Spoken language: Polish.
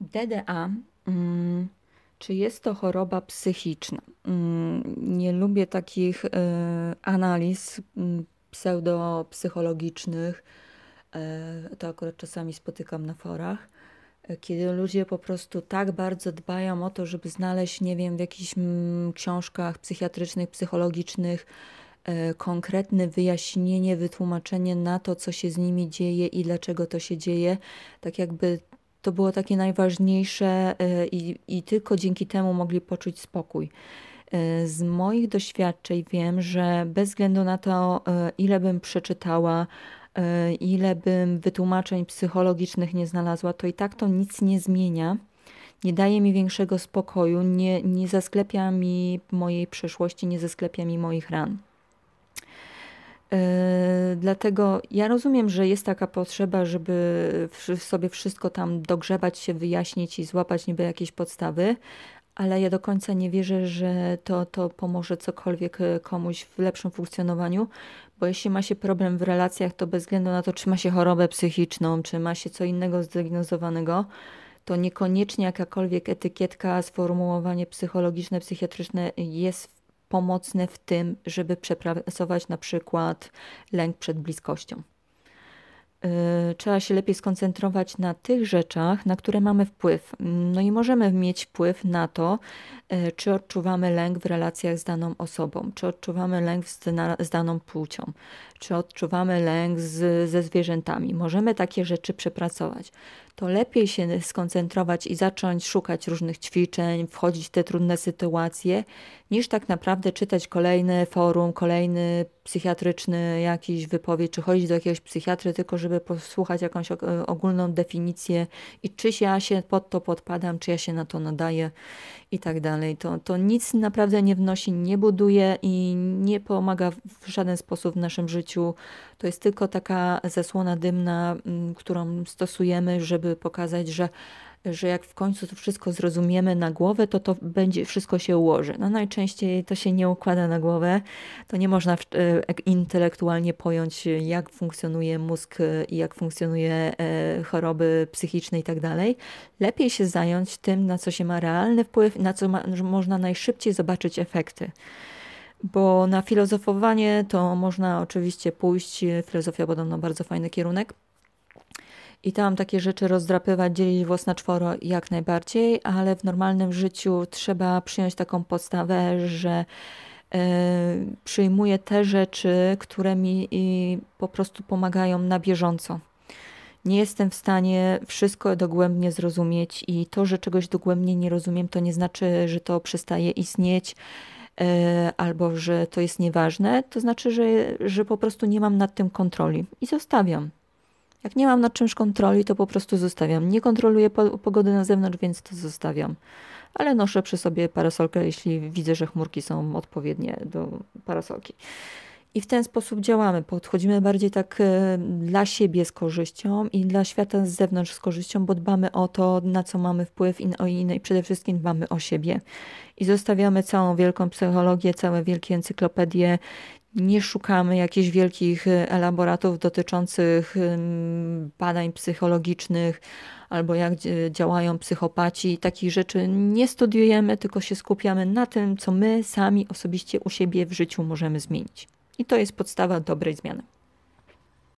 DDA, mm, czy jest to choroba psychiczna? Mm, nie lubię takich y, analiz mm, pseudopsychologicznych. E, to akurat czasami spotykam na forach, e, kiedy ludzie po prostu tak bardzo dbają o to, żeby znaleźć, nie wiem, w jakichś książkach psychiatrycznych, psychologicznych e, konkretne wyjaśnienie, wytłumaczenie na to, co się z nimi dzieje i dlaczego to się dzieje. Tak jakby to było takie najważniejsze y, i, i tylko dzięki temu mogli poczuć spokój. Y, z moich doświadczeń wiem, że bez względu na to, y, ile bym przeczytała, ile bym wytłumaczeń psychologicznych nie znalazła, to i tak to nic nie zmienia. Nie daje mi większego spokoju, nie, nie zasklepia mi mojej przeszłości, nie zasklepia mi moich ran. Yy, dlatego ja rozumiem, że jest taka potrzeba, żeby sobie wszystko tam dogrzebać się, wyjaśnić i złapać niby jakieś podstawy, ale ja do końca nie wierzę, że to, to pomoże cokolwiek y, komuś w lepszym funkcjonowaniu, bo jeśli ma się problem w relacjach, to bez względu na to, czy ma się chorobę psychiczną, czy ma się co innego zdiagnozowanego, to niekoniecznie jakakolwiek etykietka, sformułowanie psychologiczne, psychiatryczne jest pomocne w tym, żeby przepracować na przykład lęk przed bliskością. Y, trzeba się lepiej skoncentrować na tych rzeczach, na które mamy wpływ. No i możemy mieć wpływ na to, y, czy odczuwamy lęk w relacjach z daną osobą, czy odczuwamy lęk z, daną płcią, czy odczuwamy lęk z, ze zwierzętami. Możemy takie rzeczy przepracować. To lepiej się skoncentrować i zacząć szukać różnych ćwiczeń, wchodzić w te trudne sytuacje, niż tak naprawdę czytać kolejne forum, kolejny psychiatryczny jakiś wypowiedź, czy chodzić do jakiegoś psychiatry, tylko że żeby posłuchać jakąś ogólną definicję i czy ja się pod to podpadam, czy ja się na to nadaję i tak dalej. To, to nic naprawdę nie wnosi, nie buduje i nie pomaga w żaden sposób w naszym życiu. To jest tylko taka zasłona dymna, mm, którą stosujemy, żeby pokazać, że że jak w końcu to wszystko zrozumiemy na głowę, to to będzie, wszystko się ułoży. No najczęściej to się nie układa na głowę, to nie można e, intelektualnie pojąć, jak funkcjonuje mózg e, i jak funkcjonuje e, choroby psychiczne i tak dalej. Lepiej się zająć tym, na co się ma realny wpływ, na co ma, można najszybciej zobaczyć efekty bo na filozofowanie to można oczywiście pójść, filozofia podobno bardzo fajny kierunek, i tam takie rzeczy rozdrapywać, dzielić włos na czworo jak najbardziej, ale w normalnym życiu trzeba przyjąć taką podstawę, że yy, przyjmuję te rzeczy, które mi i, po prostu pomagają na bieżąco. Nie jestem w stanie wszystko dogłębnie zrozumieć, i to, że czegoś dogłębnie nie rozumiem, to nie znaczy, że to przestaje istnieć e, albo że to jest nieważne. To znaczy, że, że po prostu nie mam nad tym kontroli i zostawiam. Jak nie mam nad czymś kontroli, to po prostu zostawiam. Nie kontroluję pogody na zewnątrz, więc to zostawiam. Ale noszę przy sobie parasolkę, jeśli widzę, że chmurki są odpowiednie do parasolki. I w ten sposób działamy. Podchodzimy bardziej tak e, dla siebie z korzyścią i dla świata z zewnątrz z korzyścią, bo dbamy o to, na co mamy wpływ i, o inne, i przede wszystkim dbamy o siebie. I zostawiamy całą wielką psychologię, całe wielkie encyklopedie nie szukamy jakichś wielkich e, elaboratów dotyczących badań psychologicznych albo jak e, działają psychopaci. Takich rzeczy nie studiujemy, tylko się skupiamy na tym, co my sami osobiście u siebie w życiu możemy zmienić. I to jest podstawa dobrej zmiany.